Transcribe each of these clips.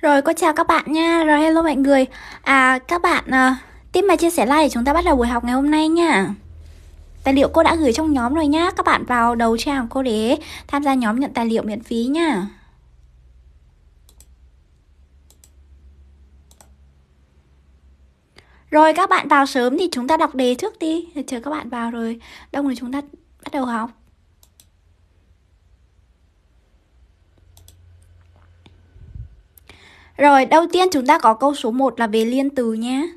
Rồi cô chào các bạn nha. Rồi hello mọi người. À các bạn à, tiếp mà chia sẻ like để chúng ta bắt đầu buổi học ngày hôm nay nha. Tài liệu cô đã gửi trong nhóm rồi nhá. Các bạn vào đầu trang cô để tham gia nhóm nhận tài liệu miễn phí nha. Rồi các bạn vào sớm thì chúng ta đọc đề trước đi. Chờ các bạn vào rồi đông rồi chúng ta bắt đầu học. Rồi, đầu tiên chúng ta có câu số 1 là về liên từ nhé.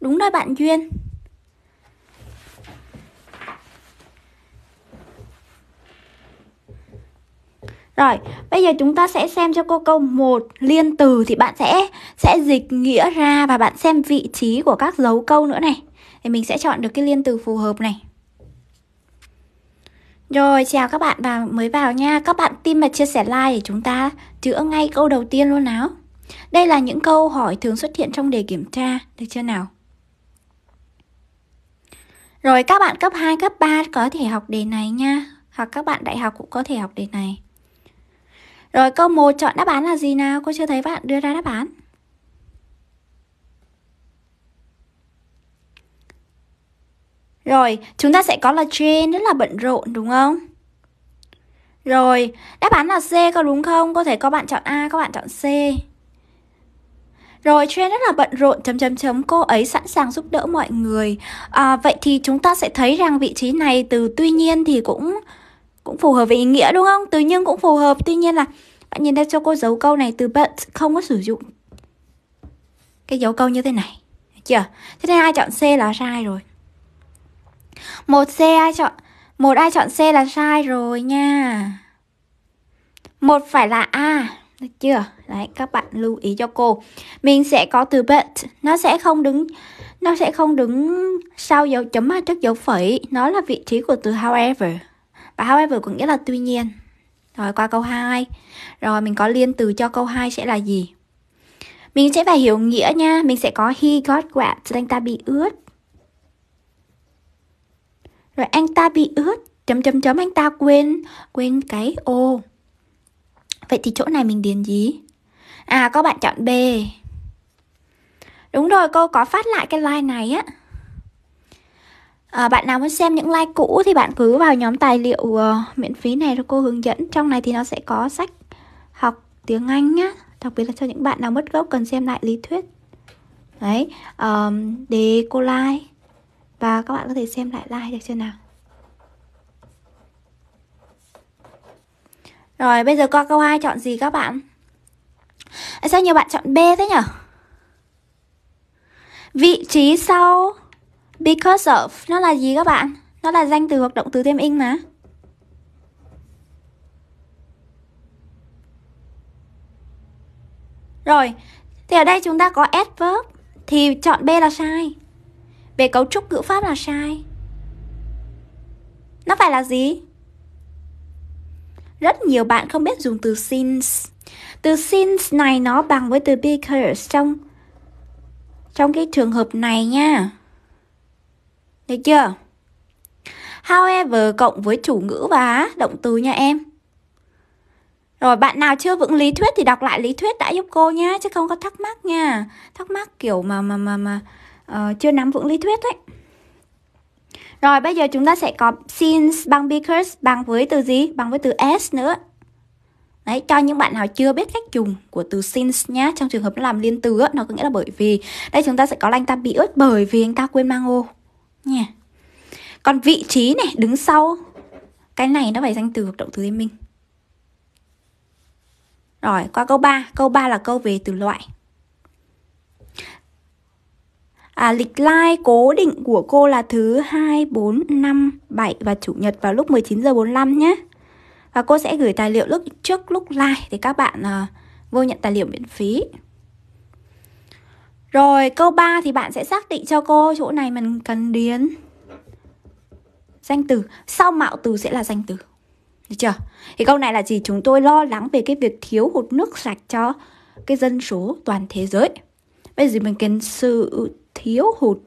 Đúng rồi bạn Duyên. Rồi, bây giờ chúng ta sẽ xem cho cô câu một liên từ thì bạn sẽ sẽ dịch nghĩa ra và bạn xem vị trí của các dấu câu nữa này. Thì mình sẽ chọn được cái liên từ phù hợp này. Rồi, chào các bạn vào mới vào nha. Các bạn tin và chia sẻ like để chúng ta chữa ngay câu đầu tiên luôn nào. Đây là những câu hỏi thường xuất hiện trong đề kiểm tra, được chưa nào? Rồi các bạn cấp 2, cấp 3 có thể học đề này nha, hoặc các bạn đại học cũng có thể học đề này. Rồi câu 1 chọn đáp án là gì nào? Cô chưa thấy bạn đưa ra đáp án. Rồi, chúng ta sẽ có là train rất là bận rộn đúng không? Rồi, đáp án là C có đúng không? Có thể có bạn chọn A, có bạn chọn C. Rồi Chen rất là bận rộn chấm chấm chấm cô ấy sẵn sàng giúp đỡ mọi người. À, vậy thì chúng ta sẽ thấy rằng vị trí này từ tuy nhiên thì cũng cũng phù hợp với ý nghĩa đúng không? Từ nhưng cũng phù hợp. Tuy nhiên là bạn nhìn đây cho cô dấu câu này từ but không có sử dụng cái dấu câu như thế này. Được chưa? Thế nên ai chọn C là sai rồi. Một C ai chọn một ai chọn C là sai rồi nha. Một phải là A được chưa đấy các bạn lưu ý cho cô mình sẽ có từ but nó sẽ không đứng nó sẽ không đứng sau dấu chấm hay trước dấu phẩy nó là vị trí của từ however và however có nghĩa là tuy nhiên rồi qua câu 2 rồi mình có liên từ cho câu 2 sẽ là gì mình sẽ phải hiểu nghĩa nha mình sẽ có he got wet anh ta bị ướt rồi anh ta bị ướt chấm chấm chấm anh ta quên quên cái ô oh Vậy thì chỗ này mình điền gì? À có bạn chọn B Đúng rồi cô có phát lại cái like này á à, Bạn nào muốn xem những like cũ thì bạn cứ vào nhóm tài liệu uh, miễn phí này rồi cô hướng dẫn Trong này thì nó sẽ có sách học tiếng Anh nhá Đặc biệt là cho những bạn nào mất gốc cần xem lại lý thuyết Đấy, um, đề cô like Và các bạn có thể xem lại like được chưa nào Rồi bây giờ qua câu 2 chọn gì các bạn? À, sao nhiều bạn chọn B thế nhở? Vị trí sau because of nó là gì các bạn? Nó là danh từ hoặc động từ thêm in mà. Rồi, thì ở đây chúng ta có adverb thì chọn B là sai. Về cấu trúc ngữ pháp là sai. Nó phải là gì? Rất nhiều bạn không biết dùng từ since. Từ since này nó bằng với từ because trong trong cái trường hợp này nha. Được chưa? However cộng với chủ ngữ và động từ nha em. Rồi bạn nào chưa vững lý thuyết thì đọc lại lý thuyết đã giúp cô nhé chứ không có thắc mắc nha. Thắc mắc kiểu mà mà mà mà uh, chưa nắm vững lý thuyết đấy. Rồi bây giờ chúng ta sẽ có since bằng because bằng với từ gì? Bằng với từ s nữa. Đấy, cho những bạn nào chưa biết cách dùng của từ since nhá Trong trường hợp nó làm liên từ nó có nghĩa là bởi vì Đây chúng ta sẽ có là anh ta bị ướt bởi vì anh ta quên mang ô nha Còn vị trí này đứng sau Cái này nó phải danh từ hoặc động từ liên minh Rồi, qua câu 3 Câu 3 là câu về từ loại À, lịch like cố định của cô là thứ 2, 4, 5, 7 và chủ nhật vào lúc 19 giờ 45 nhé. Và cô sẽ gửi tài liệu lúc trước lúc like để các bạn à, vô nhận tài liệu miễn phí. Rồi câu 3 thì bạn sẽ xác định cho cô chỗ này mình cần điền danh từ, sau mạo từ sẽ là danh từ. Được chưa? Thì câu này là gì? Chúng tôi lo lắng về cái việc thiếu hụt nước sạch cho cái dân số toàn thế giới. Bây giờ mình cần sự thiếu hụt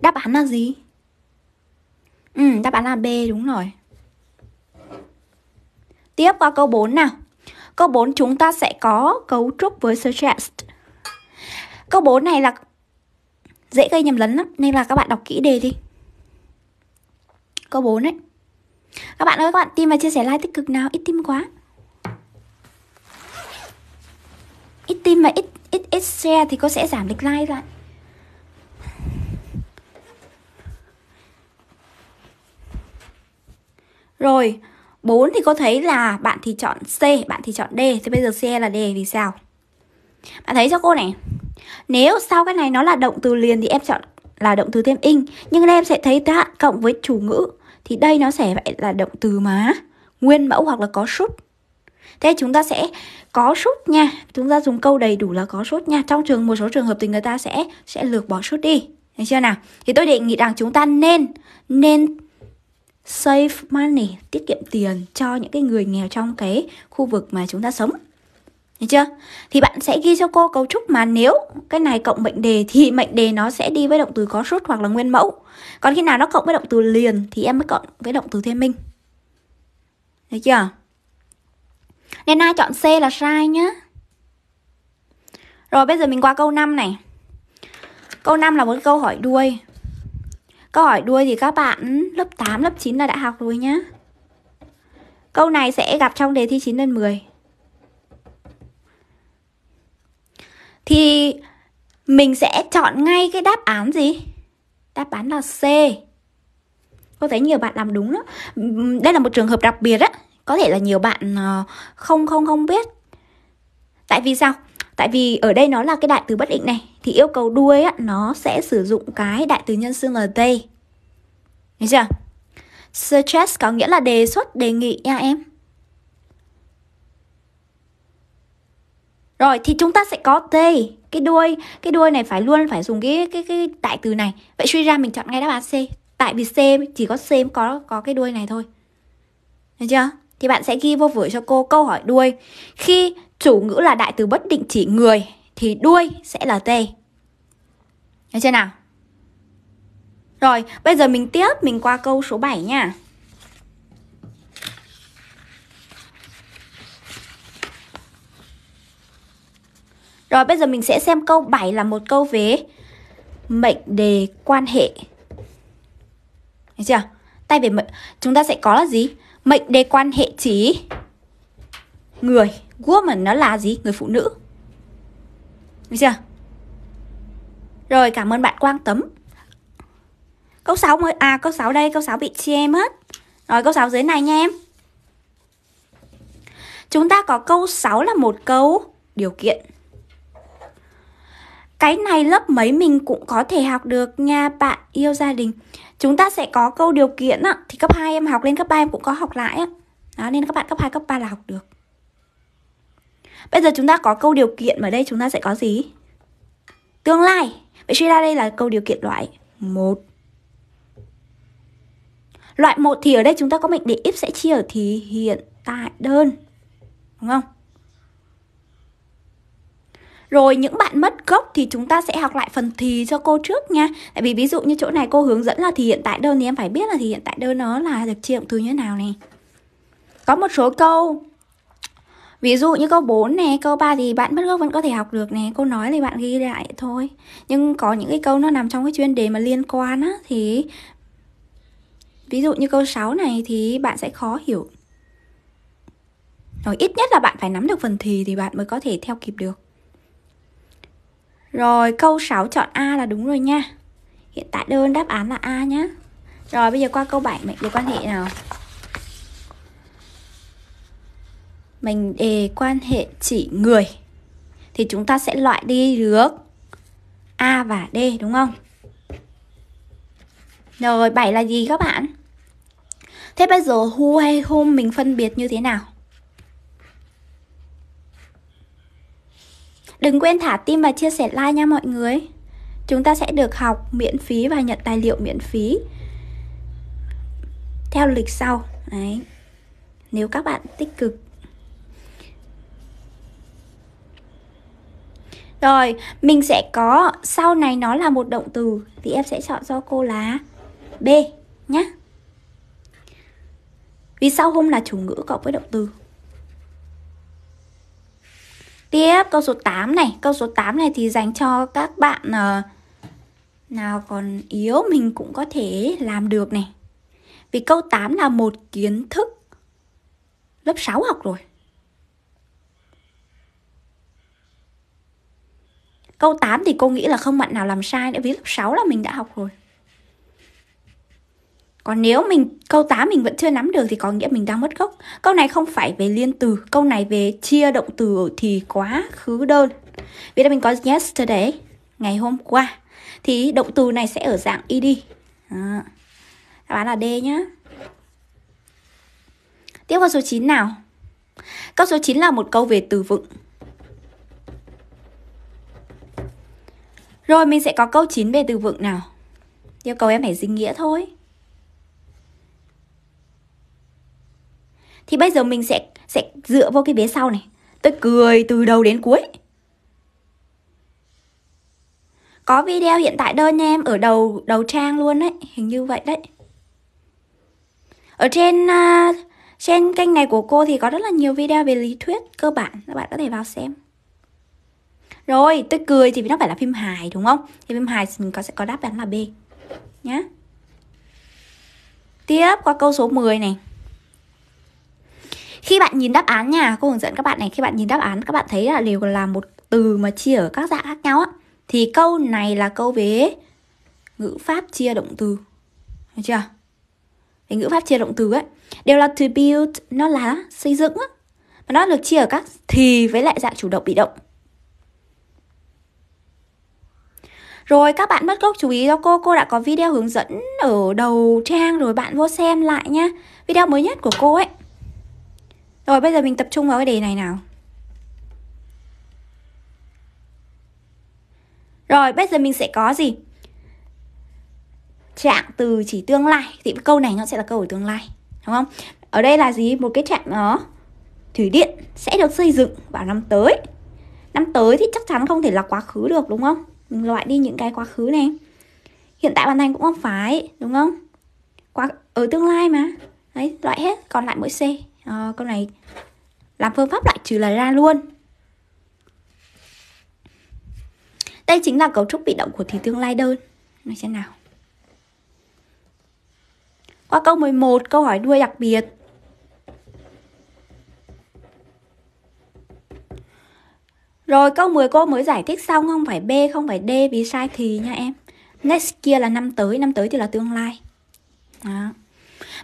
đáp án là gì ừ đáp án là b đúng rồi tiếp qua câu 4 nào câu 4 chúng ta sẽ có cấu trúc với suggest câu 4 này là dễ gây nhầm lẫn lắm nên là các bạn đọc kỹ đề đi câu 4 đấy các bạn ơi các bạn tim và chia sẻ like tích cực nào ít tim quá ít tim và ít ít share thì cô sẽ giảm lịch like lại Rồi 4 thì cô thấy là bạn thì chọn C, bạn thì chọn D Thì bây giờ C là D vì sao? Bạn thấy cho cô này Nếu sau cái này nó là động từ liền thì em chọn là động từ thêm in, Nhưng em sẽ thấy ta cộng với chủ ngữ Thì đây nó sẽ vậy là động từ mà Nguyên mẫu hoặc là có sút thế chúng ta sẽ có sút nha chúng ta dùng câu đầy đủ là có sút nha trong trường một số trường hợp thì người ta sẽ sẽ lược bỏ sút đi được chưa nào thì tôi đề nghị rằng chúng ta nên nên save money tiết kiệm tiền cho những cái người nghèo trong cái khu vực mà chúng ta sống được chưa? Thì bạn sẽ ghi cho cô cấu trúc mà nếu cái này cộng mệnh đề thì mệnh đề nó sẽ đi với động từ có sút hoặc là nguyên mẫu. Còn khi nào nó cộng với động từ liền thì em mới cộng với động từ thêm minh. Được chưa? Nên ai chọn C là sai nhá Rồi bây giờ mình qua câu 5 này Câu 5 là một câu hỏi đuôi Câu hỏi đuôi thì các bạn lớp 8, lớp 9 là đã học rồi nhá Câu này sẽ gặp trong đề thi 9 đến 10 Thì mình sẽ chọn ngay cái đáp án gì? Đáp án là C Có thấy nhiều bạn làm đúng đó Đây là một trường hợp đặc biệt á có thể là nhiều bạn ờ, không không không biết tại vì sao tại vì ở đây nó là cái đại từ bất định này thì yêu cầu đuôi á, nó sẽ sử dụng cái đại từ nhân xưng là they Thấy chưa? Suggest có nghĩa là đề xuất, đề nghị nha em. Rồi thì chúng ta sẽ có T, cái đuôi, cái đuôi này phải luôn phải dùng cái cái cái đại từ này. Vậy suy ra mình chọn ngay đáp án C, tại vì C chỉ có C có có cái đuôi này thôi. Được chưa? thì bạn sẽ ghi vô vừa cho cô câu hỏi đuôi. Khi chủ ngữ là đại từ bất định chỉ người thì đuôi sẽ là t. Được chưa nào? Rồi, bây giờ mình tiếp, mình qua câu số 7 nha. Rồi bây giờ mình sẽ xem câu 7 là một câu về mệnh đề quan hệ. Được chưa? Tay về mệnh chúng ta sẽ có là gì? mệnh đề quan hệ chỉ người woman nó là gì người phụ nữ được chưa rồi cảm ơn bạn Quang Tấm Câu 6 mới À câu 6 đây câu 6 bị chia em hết Rồi câu 6 dưới này nha em Chúng ta có câu 6 là một câu điều kiện Cái này lớp mấy mình cũng có thể học được nha Bạn yêu gia đình chúng ta sẽ có câu điều kiện á, thì cấp 2 em học lên cấp 3 em cũng có học lại á. Đó, nên các bạn cấp 2, cấp 3 là học được. Bây giờ chúng ta có câu điều kiện ở đây chúng ta sẽ có gì? Tương lai. Vậy suy ra đây là câu điều kiện loại 1. Loại 1 thì ở đây chúng ta có mệnh đề if sẽ chia ở thì hiện tại đơn. Đúng không? Rồi những bạn mất gốc thì chúng ta sẽ học lại phần thì cho cô trước nha Tại vì ví dụ như chỗ này cô hướng dẫn là thì hiện tại đơn thì em phải biết là thì hiện tại đơn nó là được chia động từ như thế nào này Có một số câu Ví dụ như câu 4 này, câu 3 thì bạn mất gốc vẫn có thể học được nè. Cô nói thì bạn ghi lại thôi Nhưng có những cái câu nó nằm trong cái chuyên đề mà liên quan á Thì ví dụ như câu 6 này thì bạn sẽ khó hiểu Rồi ít nhất là bạn phải nắm được phần thì thì bạn mới có thể theo kịp được rồi câu 6 chọn A là đúng rồi nha Hiện tại đơn đáp án là A nhé Rồi bây giờ qua câu 7 mệnh đề quan hệ nào mình đề quan hệ chỉ người Thì chúng ta sẽ loại đi được A và D đúng không Rồi 7 là gì các bạn Thế bây giờ who hay whom mình phân biệt như thế nào Đừng quên thả tim và chia sẻ like nha mọi người. Chúng ta sẽ được học miễn phí và nhận tài liệu miễn phí theo lịch sau. Đấy. Nếu các bạn tích cực Rồi, mình sẽ có sau này nó là một động từ thì em sẽ chọn cho cô là B nhé. Vì sau hôm là chủ ngữ cộng với động từ tiếp câu số 8 này câu số 8 này thì dành cho các bạn uh, nào còn yếu mình cũng có thể làm được này vì câu 8 là một kiến thức lớp 6 học rồi Câu 8 thì cô nghĩ là không bạn nào làm sai nữa vì lớp 6 là mình đã học rồi còn nếu mình câu 8 mình vẫn chưa nắm được thì có nghĩa mình đang mất gốc. Câu này không phải về liên từ, câu này về chia động từ thì quá khứ đơn. Vì là mình có yesterday, ngày hôm qua. Thì động từ này sẽ ở dạng ed. À. Đáp án là D nhá. Tiếp vào số 9 nào. Câu số 9 là một câu về từ vựng. Rồi mình sẽ có câu 9 về từ vựng nào. Yêu cầu em phải dính nghĩa thôi. thì bây giờ mình sẽ sẽ dựa vô cái vế sau này tôi cười từ đầu đến cuối có video hiện tại đơn nha em ở đầu đầu trang luôn đấy hình như vậy đấy ở trên uh, trên kênh này của cô thì có rất là nhiều video về lý thuyết cơ bản các bạn có thể vào xem rồi tôi cười thì nó phải là phim hài đúng không thì phim hài mình có sẽ có đáp án là b nhá tiếp qua câu số 10 này khi bạn nhìn đáp án nha cô hướng dẫn các bạn này khi bạn nhìn đáp án các bạn thấy là đều là một từ mà chia ở các dạng khác nhau á thì câu này là câu về ngữ pháp chia động từ được chưa cái ngữ pháp chia động từ ấy đều là to build nó là xây dựng á mà nó được chia ở các thì với lại dạng chủ động bị động Rồi các bạn mất gốc chú ý cho cô, cô đã có video hướng dẫn ở đầu trang rồi bạn vô xem lại nha Video mới nhất của cô ấy rồi bây giờ mình tập trung vào cái đề này nào Rồi bây giờ mình sẽ có gì Trạng từ chỉ tương lai Thì câu này nó sẽ là câu ở tương lai Đúng không Ở đây là gì Một cái trạng nó Thủy điện sẽ được xây dựng vào năm tới Năm tới thì chắc chắn không thể là quá khứ được đúng không Mình loại đi những cái quá khứ này Hiện tại hoàn thành cũng không phải Đúng không quá ở tương lai mà Đấy loại hết còn lại mỗi C à, câu này làm phương pháp loại trừ lời ra luôn đây chính là cấu trúc bị động của thì tương lai đơn nó xem nào qua câu 11 câu hỏi đuôi đặc biệt Rồi câu 10 cô mới giải thích xong không phải B không phải D vì sai thì nha em. Next kia là năm tới, năm tới thì là tương lai. Đó.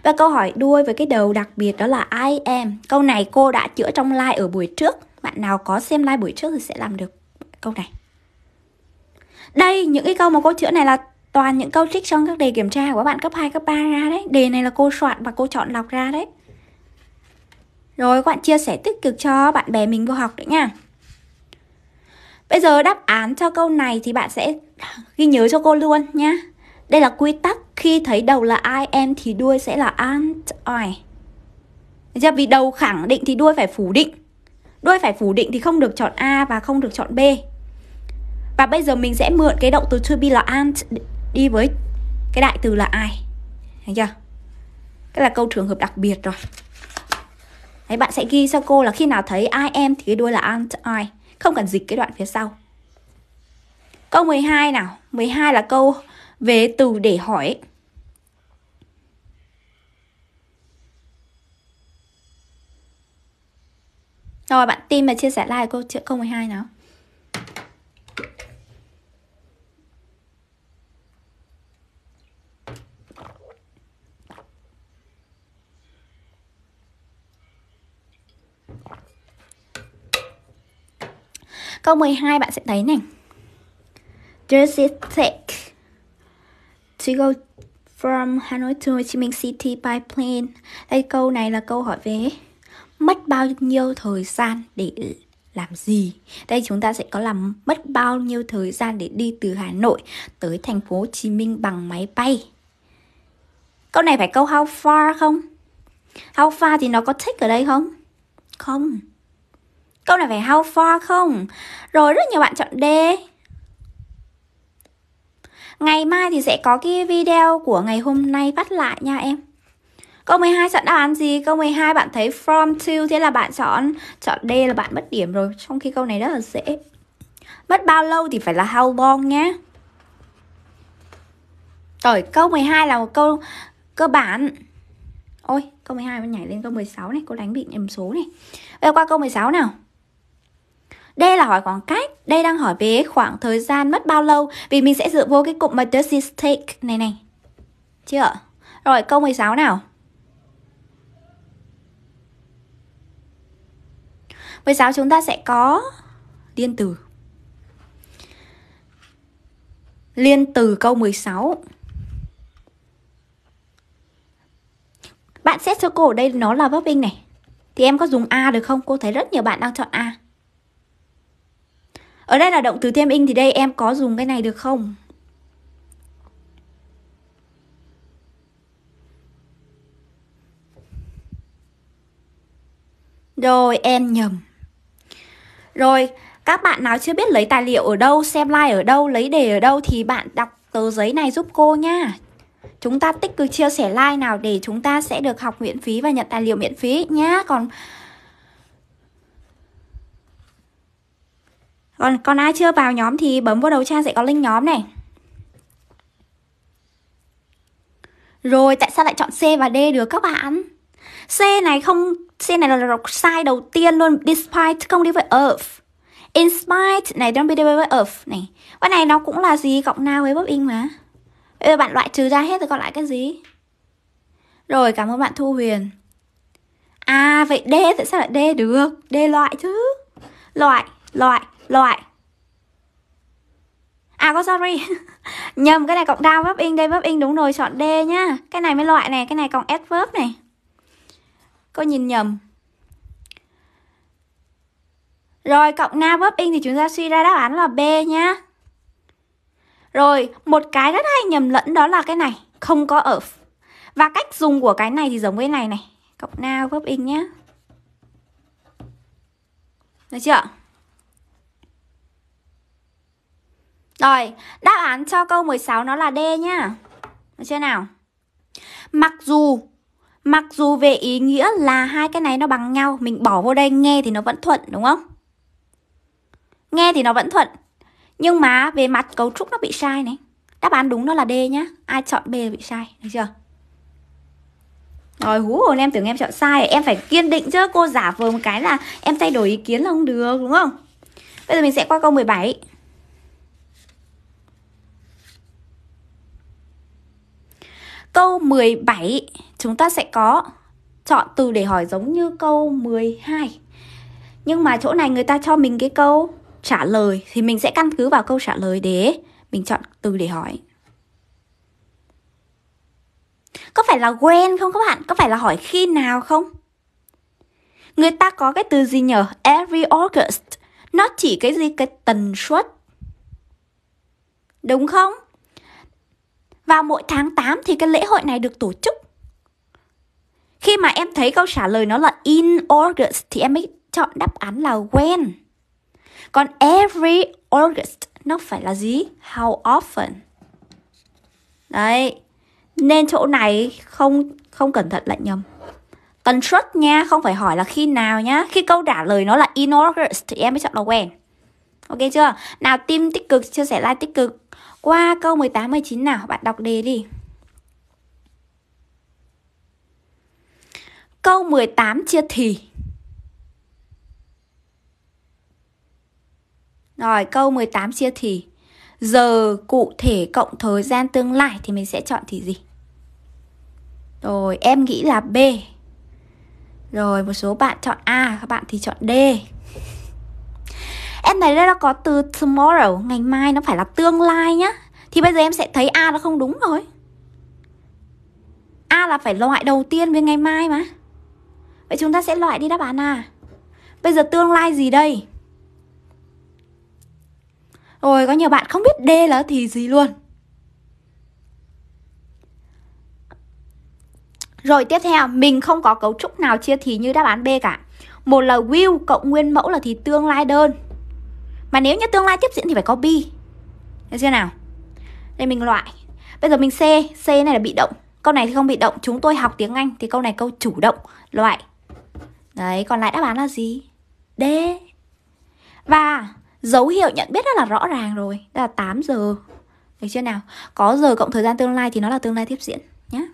Và câu hỏi đuôi với cái đầu đặc biệt đó là I am. Câu này cô đã chữa trong live ở buổi trước. Bạn nào có xem live buổi trước thì sẽ làm được câu này. Đây, những cái câu mà cô chữa này là toàn những câu trích trong các đề kiểm tra của bạn cấp 2, cấp 3 ra đấy. Đề này là cô soạn và cô chọn lọc ra đấy. Rồi các bạn chia sẻ tích cực cho bạn bè mình vô học đấy nha. Bây giờ đáp án cho câu này thì bạn sẽ ghi nhớ cho cô luôn nha. Đây là quy tắc khi thấy đầu là ai em thì đuôi sẽ là aren't I chưa? Dạ, vì đầu khẳng định thì đuôi phải phủ định đuôi phải phủ định thì không được chọn A và không được chọn B và bây giờ mình sẽ mượn cái động từ to be là aren't đi với cái đại từ là ai thấy chưa cái là câu trường hợp đặc biệt rồi Đấy, bạn sẽ ghi cho cô là khi nào thấy I am thì cái đuôi là aren't I không cần dịch cái đoạn phía sau câu 12 nào 12 là câu về từ để hỏi. Rồi bạn tin và chia sẻ like câu chuyện câu 12 nào. Câu 12 bạn sẽ thấy này. Does it take to go from Hanoi to Ho Chi Minh City by plane. Đây câu này là câu hỏi về mất bao nhiêu thời gian để làm gì. Đây chúng ta sẽ có làm mất bao nhiêu thời gian để đi từ Hà Nội tới thành phố Hồ Chí Minh bằng máy bay. Câu này phải câu how far không? How far thì nó có take ở đây không? Không. Câu này phải how far không? Rồi rất nhiều bạn chọn D. Ngày mai thì sẽ có cái video của ngày hôm nay bắt lại nha em Câu 12 chọn đáp án gì? Câu 12 bạn thấy from to thế là bạn chọn chọn D là bạn mất điểm rồi Trong khi câu này rất là dễ Mất bao lâu thì phải là how long nhé Rồi câu 12 là một câu cơ bản Ôi câu 12 mình nhảy lên câu 16 này Cô đánh bị nhầm số này Bây qua câu 16 nào đây là hỏi khoảng cách đây đang hỏi về khoảng thời gian mất bao lâu vì mình sẽ dựa vô cái cụm mà does it take này này chưa rồi câu 16 nào 16 chúng ta sẽ có liên từ Liên từ câu 16 Bạn xét circle ở đây nó là vấp này Thì em có dùng A được không? Cô thấy rất nhiều bạn đang chọn A ở đây là động từ thêm in thì đây em có dùng cái này được không? Rồi em nhầm Rồi các bạn nào chưa biết lấy tài liệu ở đâu, xem like ở đâu, lấy đề ở đâu thì bạn đọc tờ giấy này giúp cô nha Chúng ta tích cực chia sẻ like nào để chúng ta sẽ được học miễn phí và nhận tài liệu miễn phí nhá Còn còn còn ai chưa vào nhóm thì bấm vào đầu trang sẽ có link nhóm này rồi tại sao lại chọn C và D được các bạn C này không C này là đọc sai đầu tiên luôn despite không đi với earth in spite này don't be there với earth này cái này nó cũng là gì cộng nào với bóp in mà bây giờ bạn loại trừ ra hết rồi còn lại cái gì rồi cảm ơn bạn thu huyền à vậy d tại sao lại d được d loại chứ loại loại loại À có sorry Nhầm cái này cộng down verb in Đây verb in đúng rồi chọn D nhá Cái này mới loại này Cái này còn adverb này Cô nhìn nhầm Rồi cộng now verb in Thì chúng ta suy ra đáp án là B nhá Rồi một cái rất hay nhầm lẫn Đó là cái này Không có ở Và cách dùng của cái này thì giống với này này Cộng now verb in nhá Được chưa Rồi, đáp án cho câu 16 nó là D nhá. Được chưa nào? Mặc dù mặc dù về ý nghĩa là hai cái này nó bằng nhau, mình bỏ vô đây nghe thì nó vẫn thuận đúng không? Nghe thì nó vẫn thuận. Nhưng mà về mặt cấu trúc nó bị sai này. Đáp án đúng nó là D nhá. Ai chọn B là bị sai, được chưa? Rồi hú hồn em tưởng em chọn sai Em phải kiên định chứ Cô giả vờ một cái là em thay đổi ý kiến là không được đúng không Bây giờ mình sẽ qua câu 17 Câu 17 chúng ta sẽ có chọn từ để hỏi giống như câu 12. Nhưng mà chỗ này người ta cho mình cái câu trả lời thì mình sẽ căn cứ vào câu trả lời để mình chọn từ để hỏi. Có phải là when không các bạn? Có phải là hỏi khi nào không? Người ta có cái từ gì nhở? Every August. Nó chỉ cái gì? Cái tần suất. Đúng không? Vào mỗi tháng 8 thì cái lễ hội này được tổ chức. Khi mà em thấy câu trả lời nó là in August thì em mới chọn đáp án là when. Còn every August nó phải là gì? How often. Đấy. Nên chỗ này không không cẩn thận lại nhầm. Cần trust nha, không phải hỏi là khi nào nhá. Khi câu trả lời nó là in August thì em mới chọn là when. Ok chưa? Nào team tích cực chia sẻ like tích cực qua câu 18 19 nào, bạn đọc đề đi. Câu 18 chia thì. Rồi, câu 18 chia thì giờ cụ thể cộng thời gian tương lai thì mình sẽ chọn thì gì? Rồi, em nghĩ là B. Rồi, một số bạn chọn A, các bạn thì chọn D em thấy đây nó có từ tomorrow ngày mai nó phải là tương lai nhá thì bây giờ em sẽ thấy a nó không đúng rồi a là phải loại đầu tiên với ngày mai mà vậy chúng ta sẽ loại đi đáp án a bây giờ tương lai gì đây rồi có nhiều bạn không biết d là thì gì luôn Rồi tiếp theo, mình không có cấu trúc nào chia thì như đáp án B cả. Một là will cộng nguyên mẫu là thì tương lai đơn mà nếu như tương lai tiếp diễn thì phải có be được chưa nào đây mình loại bây giờ mình c c này là bị động câu này thì không bị động chúng tôi học tiếng anh thì câu này câu chủ động loại đấy còn lại đáp án là gì d và dấu hiệu nhận biết rất là rõ ràng rồi đó là 8 giờ được chưa nào có giờ cộng thời gian tương lai thì nó là tương lai tiếp diễn nhé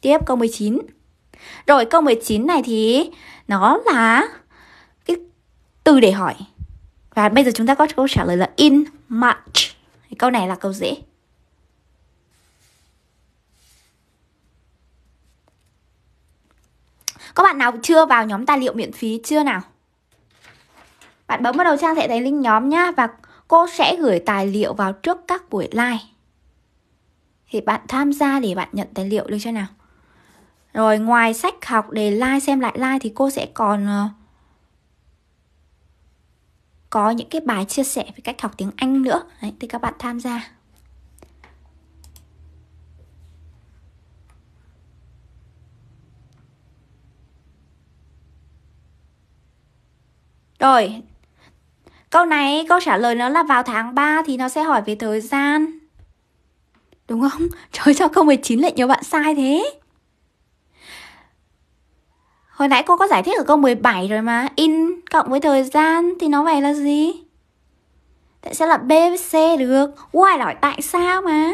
tiếp câu 19 rồi câu 19 này thì nó là cái từ để hỏi và bây giờ chúng ta có câu trả lời là in much. câu này là câu dễ. có bạn nào chưa vào nhóm tài liệu miễn phí chưa nào? Bạn bấm vào đầu trang sẽ thấy link nhóm nhá và cô sẽ gửi tài liệu vào trước các buổi live. Thì bạn tham gia để bạn nhận tài liệu được chưa nào? Rồi ngoài sách học để like xem lại like thì cô sẽ còn uh, có những cái bài chia sẻ về cách học tiếng Anh nữa Đấy, thì các bạn tham gia Rồi Câu này câu trả lời nó là vào tháng 3 thì nó sẽ hỏi về thời gian Đúng không? Trời sao câu 19 lại nhiều bạn sai thế Hồi nãy cô có giải thích ở câu 17 rồi mà In cộng với thời gian thì nó phải là gì? Tại sao là B với C được? Hoài hỏi tại sao mà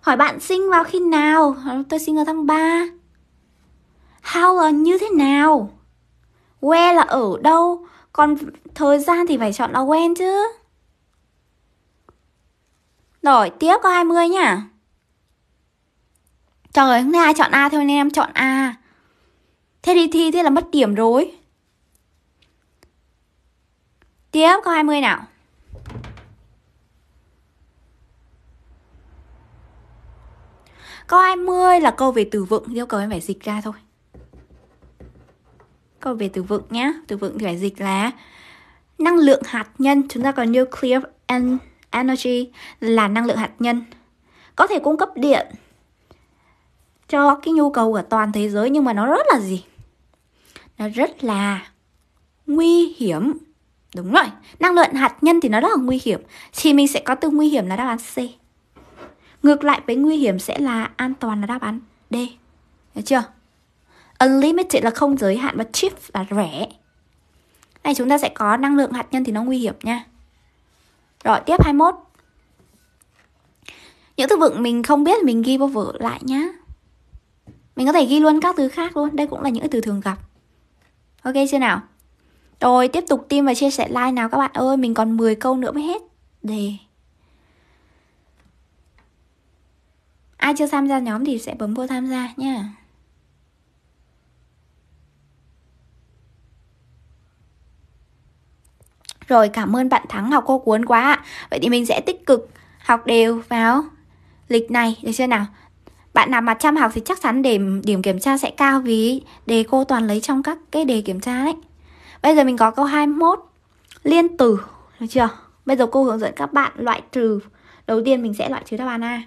Hỏi bạn sinh vào khi nào? Tôi sinh vào tháng 3 How là như thế nào? Where là ở đâu? Còn thời gian thì phải chọn là when chứ Rồi tiếp câu 20 nhá Trời, hôm nay ai chọn A thôi nên em chọn A Thế đi thi thế là mất điểm rồi. Tiếp câu 20 nào. Câu 20 là câu về từ vựng, yêu cầu em phải dịch ra thôi. Câu về từ vựng nhá, từ vựng thì phải dịch là năng lượng hạt nhân, chúng ta có nuclear energy là năng lượng hạt nhân. Có thể cung cấp điện cho cái nhu cầu của toàn thế giới nhưng mà nó rất là gì? nó rất là nguy hiểm đúng rồi năng lượng hạt nhân thì nó rất là nguy hiểm thì mình sẽ có từ nguy hiểm là đáp án C ngược lại với nguy hiểm sẽ là an toàn là đáp án D được chưa unlimited là không giới hạn và cheap là rẻ này chúng ta sẽ có năng lượng hạt nhân thì nó nguy hiểm nha rồi tiếp 21 những từ vựng mình không biết mình ghi vô vở lại nhá mình có thể ghi luôn các từ khác luôn đây cũng là những từ thường gặp ok chưa nào rồi tiếp tục tim và chia sẻ like nào các bạn ơi mình còn 10 câu nữa mới hết đề ai chưa tham gia nhóm thì sẽ bấm vô tham gia nha Rồi cảm ơn bạn Thắng học cô cuốn quá Vậy thì mình sẽ tích cực học đều vào lịch này được chưa nào bạn nào mà chăm học thì chắc chắn điểm điểm kiểm tra sẽ cao vì đề cô toàn lấy trong các cái đề kiểm tra đấy bây giờ mình có câu 21 liên từ được chưa bây giờ cô hướng dẫn các bạn loại trừ đầu tiên mình sẽ loại trừ đáp án A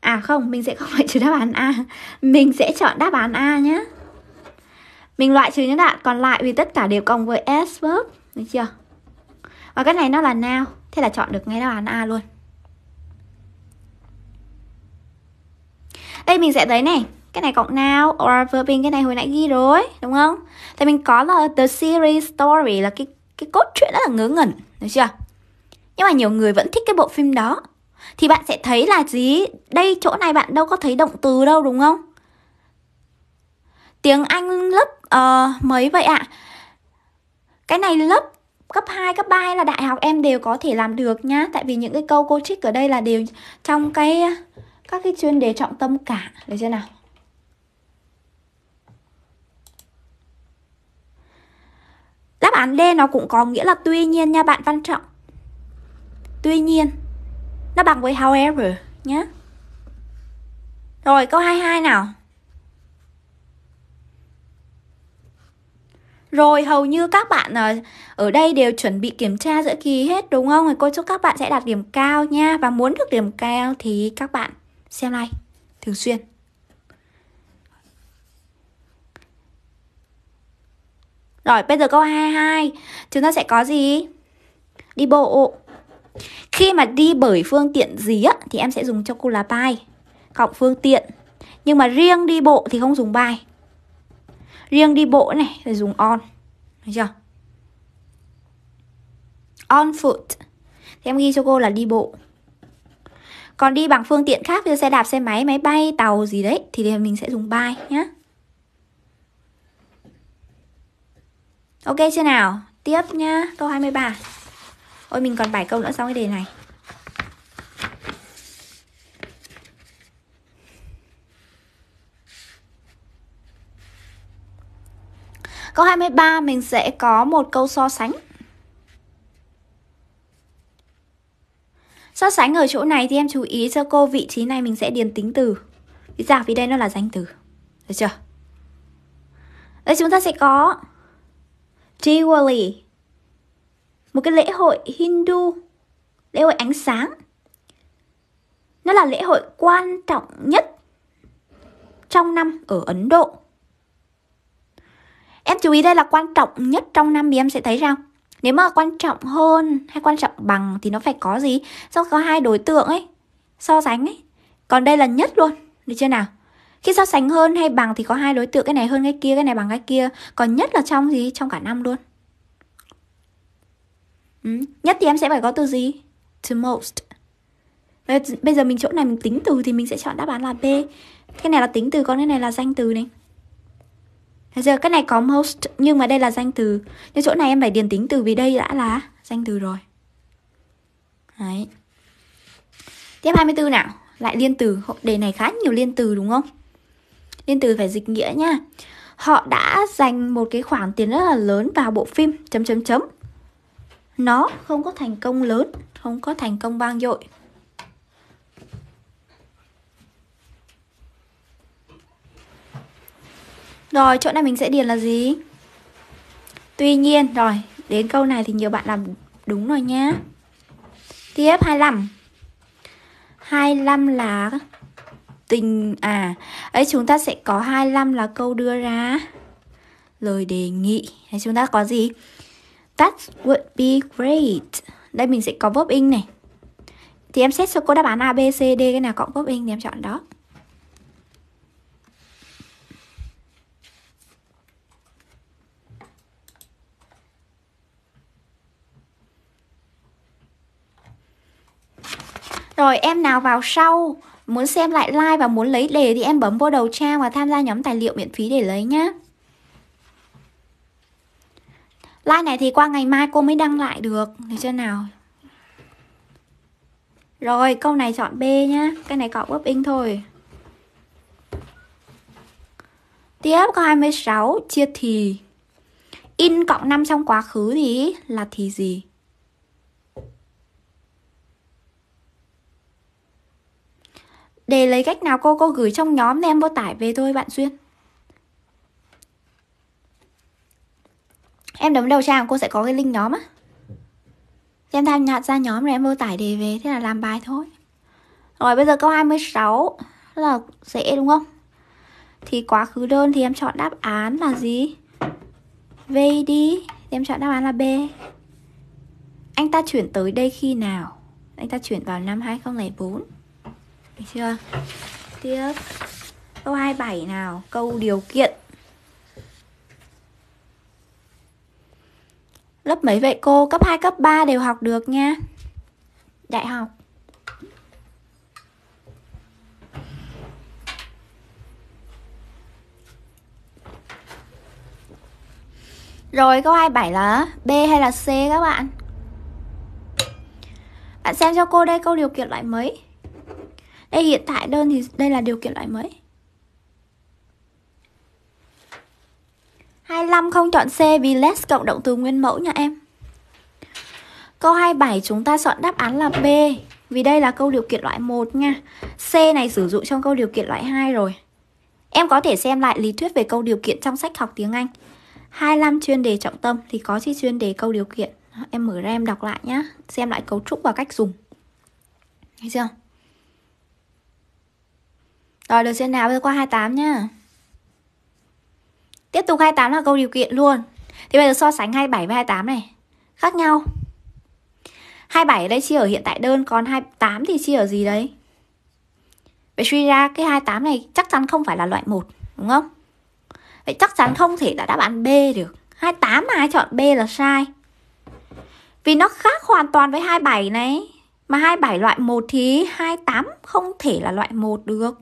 à không mình sẽ không loại trừ đáp án A mình sẽ chọn đáp án A nhé mình loại trừ những đoạn còn lại vì tất cả đều cộng với s verb được chưa và cái này nó là nào thế là chọn được ngay đáp án A luôn đây mình sẽ thấy này cái này cộng nào or verbing cái này hồi nãy ghi rồi đúng không thì mình có là the series story là cái cái cốt truyện rất là ngớ ngẩn được chưa nhưng mà nhiều người vẫn thích cái bộ phim đó thì bạn sẽ thấy là gì đây chỗ này bạn đâu có thấy động từ đâu đúng không tiếng anh lớp uh, mấy vậy ạ à? cái này lớp cấp 2, cấp 3 hay là đại học em đều có thể làm được nhá Tại vì những cái câu cô trích ở đây là đều trong cái các cái chuyên đề trọng tâm cả được chưa nào đáp án D nó cũng có nghĩa là tuy nhiên nha bạn Văn Trọng tuy nhiên nó bằng với however nhé rồi câu 22 nào Rồi hầu như các bạn ờ, ở đây đều chuẩn bị kiểm tra giữa kỳ hết đúng không? Cô chúc các bạn sẽ đạt điểm cao nha Và muốn được điểm cao thì các bạn xem like thường xuyên Rồi bây giờ câu 22 Chúng ta sẽ có gì? Đi bộ Khi mà đi bởi phương tiện gì á Thì em sẽ dùng cho cô là bài Cộng phương tiện Nhưng mà riêng đi bộ thì không dùng bài Riêng đi bộ này Rồi dùng on Được chưa? On foot Thì em ghi cho cô là đi bộ còn đi bằng phương tiện khác như xe đạp xe máy máy bay tàu gì đấy thì mình sẽ dùng by nhé ok chưa nào tiếp nhá câu 23 ôi mình còn bài câu nữa sau cái đề này Câu 23 mình sẽ có một câu so sánh So sánh ở chỗ này thì em chú ý cho cô vị trí này mình sẽ điền tính từ Vì sao? Vì đây nó là danh từ Được chưa? Đây chúng ta sẽ có Diwali Một cái lễ hội Hindu Lễ hội ánh sáng Nó là lễ hội quan trọng nhất Trong năm ở Ấn Độ Em chú ý đây là quan trọng nhất trong năm thì em sẽ thấy rằng nếu mà quan trọng hơn hay quan trọng bằng thì nó phải có gì Sau có hai đối tượng ấy so sánh ấy còn đây là nhất luôn được chưa nào khi so sánh hơn hay bằng thì có hai đối tượng cái này hơn cái kia cái này bằng cái kia còn nhất là trong gì trong cả năm luôn ừ. nhất thì em sẽ phải có từ gì to most bây giờ mình chỗ này mình tính từ thì mình sẽ chọn đáp án là b cái này là tính từ còn cái này là danh từ này giờ cái này có most nhưng mà đây là danh từ. Nhưng chỗ này em phải điền tính từ vì đây đã là danh từ rồi. Đấy. Tiếp 24 nào. Lại liên từ. Đề này khá nhiều liên từ đúng không? Liên từ phải dịch nghĩa nha. Họ đã dành một cái khoản tiền rất là lớn vào bộ phim chấm chấm chấm. Nó không có thành công lớn, không có thành công vang dội. Rồi, chỗ này mình sẽ điền là gì? Tuy nhiên, rồi, đến câu này thì nhiều bạn làm đúng rồi nhá. Tiếp 25. 25 là tình à, ấy chúng ta sẽ có 25 là câu đưa ra lời đề nghị. Đấy, chúng ta có gì? That would be great. Đây mình sẽ có verb in này. Thì em xét cho cô đáp án A B C D cái nào cộng verb in thì em chọn đó. Rồi em nào vào sau Muốn xem lại like và muốn lấy đề Thì em bấm vô đầu trang và tham gia nhóm tài liệu miễn phí để lấy nhá Like này thì qua ngày mai cô mới đăng lại được Được chưa nào Rồi câu này chọn B nhá Cái này cọ bóp in thôi Tiếp câu 26 Chia thì In cộng 5 trong quá khứ thì là thì gì Để lấy cách nào cô cô gửi trong nhóm em vô tải về thôi bạn Duyên Em đấm đầu trang cô sẽ có cái link nhóm á Em tham nhạt ra nhóm rồi em vô tải đề về Thế là làm bài thôi Rồi bây giờ câu 26 Là dễ đúng không Thì quá khứ đơn thì em chọn đáp án là gì V đi Em chọn đáp án là B Anh ta chuyển tới đây khi nào Anh ta chuyển vào năm 2004 được chưa? Tiếp Câu 27 nào Câu điều kiện Lớp mấy vậy cô? Cấp 2, cấp 3 đều học được nha Đại học Rồi câu 27 là B hay là C các bạn Bạn xem cho cô đây câu điều kiện loại mấy đây hiện tại đơn thì đây là điều kiện loại mấy 25 không chọn C vì less cộng động từ nguyên mẫu nha em Câu 27 chúng ta chọn đáp án là B Vì đây là câu điều kiện loại 1 nha C này sử dụng trong câu điều kiện loại 2 rồi Em có thể xem lại lý thuyết về câu điều kiện trong sách học tiếng Anh 25 chuyên đề trọng tâm thì có chi chuyên đề câu điều kiện Em mở ra em đọc lại nhá Xem lại cấu trúc và cách dùng Thấy chưa rồi được trên nào bây giờ qua 28 nhá Tiếp tục 28 là câu điều kiện luôn Thì bây giờ so sánh 27 với 28 này Khác nhau 27 ở đây chia ở hiện tại đơn Còn 28 thì chia ở gì đấy Vậy suy ra cái 28 này chắc chắn không phải là loại 1 Đúng không Vậy chắc chắn không thể là đáp án B được 28 mà ai chọn B là sai Vì nó khác hoàn toàn với 27 này Mà 27 loại 1 thì 28 không thể là loại 1 được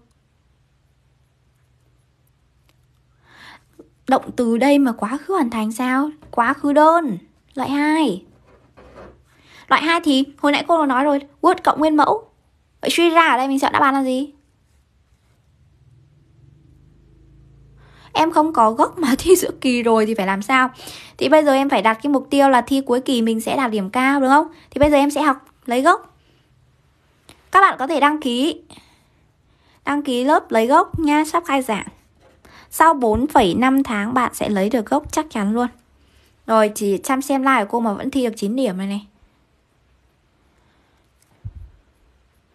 động từ đây mà quá khứ hoàn thành sao quá khứ đơn loại 2 loại 2 thì hồi nãy cô đã nói rồi word cộng nguyên mẫu vậy suy ra ở đây mình chọn đáp án là gì em không có gốc mà thi giữa kỳ rồi thì phải làm sao thì bây giờ em phải đặt cái mục tiêu là thi cuối kỳ mình sẽ đạt điểm cao đúng không thì bây giờ em sẽ học lấy gốc các bạn có thể đăng ký đăng ký lớp lấy gốc nha sắp khai giảng sau 4,5 tháng bạn sẽ lấy được gốc chắc chắn luôn rồi chỉ chăm xem lại của cô mà vẫn thi được 9 điểm này này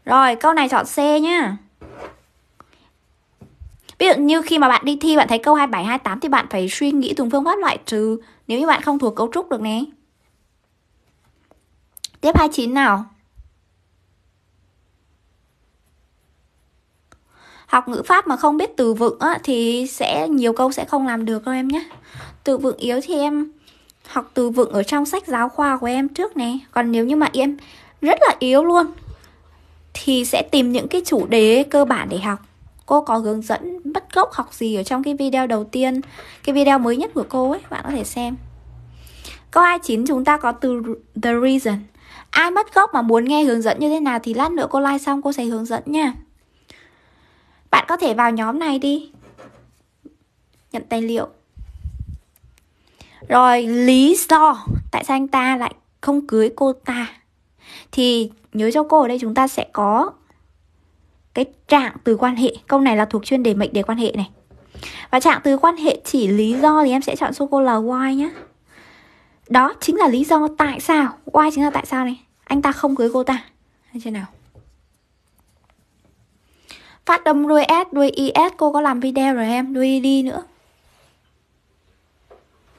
Rồi câu này chọn C nhá Ví dụ như khi mà bạn đi thi bạn thấy câu 27, 28 thì bạn phải suy nghĩ từng phương pháp loại trừ nếu như bạn không thuộc cấu trúc được nè. Tiếp 29 nào. học ngữ pháp mà không biết từ vựng á, thì sẽ nhiều câu sẽ không làm được đâu em nhé từ vựng yếu thì em học từ vựng ở trong sách giáo khoa của em trước nè. còn nếu như mà em rất là yếu luôn thì sẽ tìm những cái chủ đề cơ bản để học cô có hướng dẫn bắt gốc học gì ở trong cái video đầu tiên cái video mới nhất của cô ấy bạn có thể xem câu 29 chúng ta có từ the reason ai mất gốc mà muốn nghe hướng dẫn như thế nào thì lát nữa cô like xong cô sẽ hướng dẫn nha bạn có thể vào nhóm này đi Nhận tài liệu Rồi lý do Tại sao anh ta lại không cưới cô ta Thì nhớ cho cô ở đây chúng ta sẽ có Cái trạng từ quan hệ Câu này là thuộc chuyên đề mệnh đề quan hệ này Và trạng từ quan hệ chỉ lý do Thì em sẽ chọn số cô là why nhé Đó chính là lý do tại sao Why chính là tại sao này Anh ta không cưới cô ta Thấy chưa nào phát âm đuôi s đuôi is cô có làm video rồi em đuôi đi nữa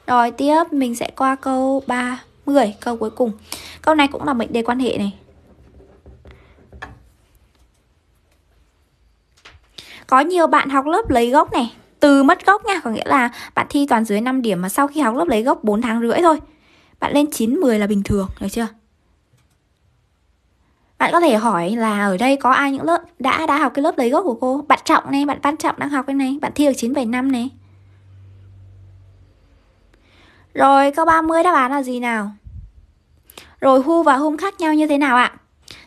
rồi tiếp mình sẽ qua câu 30 câu cuối cùng câu này cũng là mệnh đề quan hệ này có nhiều bạn học lớp lấy gốc này từ mất gốc nha có nghĩa là bạn thi toàn dưới 5 điểm mà sau khi học lớp lấy gốc 4 tháng rưỡi thôi bạn lên 9 10 là bình thường được chưa bạn có thể hỏi là ở đây có ai những lớp đã đã học cái lớp lấy gốc của cô bạn trọng này bạn văn trọng đang học cái này bạn thi được chín năm này rồi câu 30 đáp án là gì nào rồi who và whom khác nhau như thế nào ạ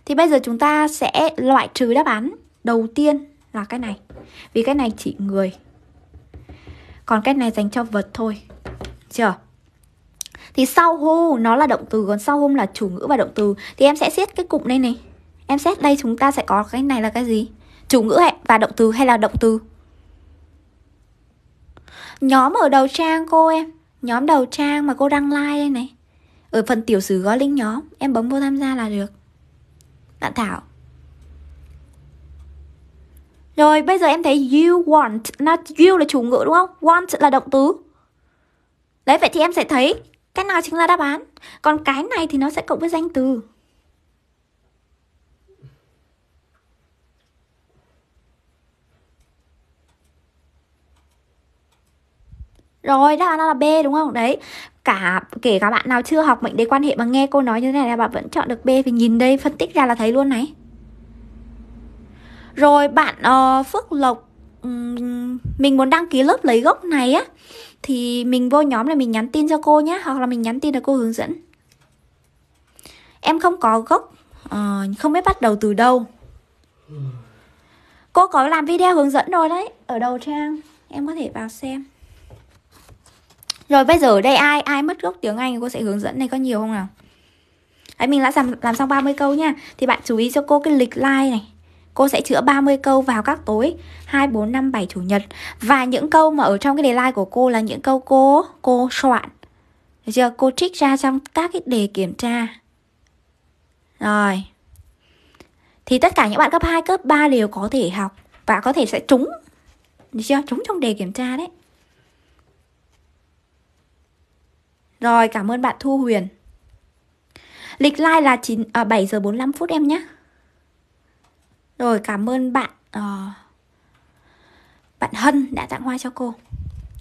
thì bây giờ chúng ta sẽ loại trừ đáp án đầu tiên là cái này vì cái này chỉ người còn cái này dành cho vật thôi chưa thì sau who nó là động từ còn sau whom là chủ ngữ và động từ thì em sẽ xét cái cụm đây này em xét đây chúng ta sẽ có cái này là cái gì chủ ngữ và động từ hay là động từ nhóm ở đầu trang cô em nhóm đầu trang mà cô đăng like đây này ở phần tiểu sử gói link nhóm em bấm vô tham gia là được bạn thảo rồi bây giờ em thấy you want not you là chủ ngữ đúng không want là động từ đấy vậy thì em sẽ thấy cái nào chính là đáp án Còn cái này thì nó sẽ cộng với danh từ Rồi, đáp án là B đúng không? Đấy, cả kể cả bạn nào chưa học mệnh đề quan hệ mà nghe cô nói như thế này là bạn vẫn chọn được B vì nhìn đây phân tích ra là thấy luôn này. Rồi bạn uh, Phước Lộc um, mình muốn đăng ký lớp lấy gốc này á thì mình vô nhóm là mình nhắn tin cho cô nhé hoặc là mình nhắn tin là cô hướng dẫn em không có gốc uh, không biết bắt đầu từ đâu cô có làm video hướng dẫn rồi đấy ở đầu trang em có thể vào xem rồi bây giờ ở đây ai ai mất gốc tiếng Anh cô sẽ hướng dẫn này có nhiều không nào? Đấy mình đã làm làm xong 30 câu nha. Thì bạn chú ý cho cô cái lịch like này. Cô sẽ chữa 30 câu vào các tối 2, 4, 5, 7 chủ nhật Và những câu mà ở trong cái đề like của cô là những câu cô cô soạn Giờ cô trích ra trong các cái đề kiểm tra Rồi Thì tất cả những bạn cấp 2, cấp 3 đều có thể học Và có thể sẽ trúng Được chưa? Trúng trong đề kiểm tra đấy Rồi cảm ơn bạn Thu Huyền Lịch like là 9 à, 7 giờ 45 phút em nhé rồi cảm ơn bạn uh, bạn hân đã tặng hoa cho cô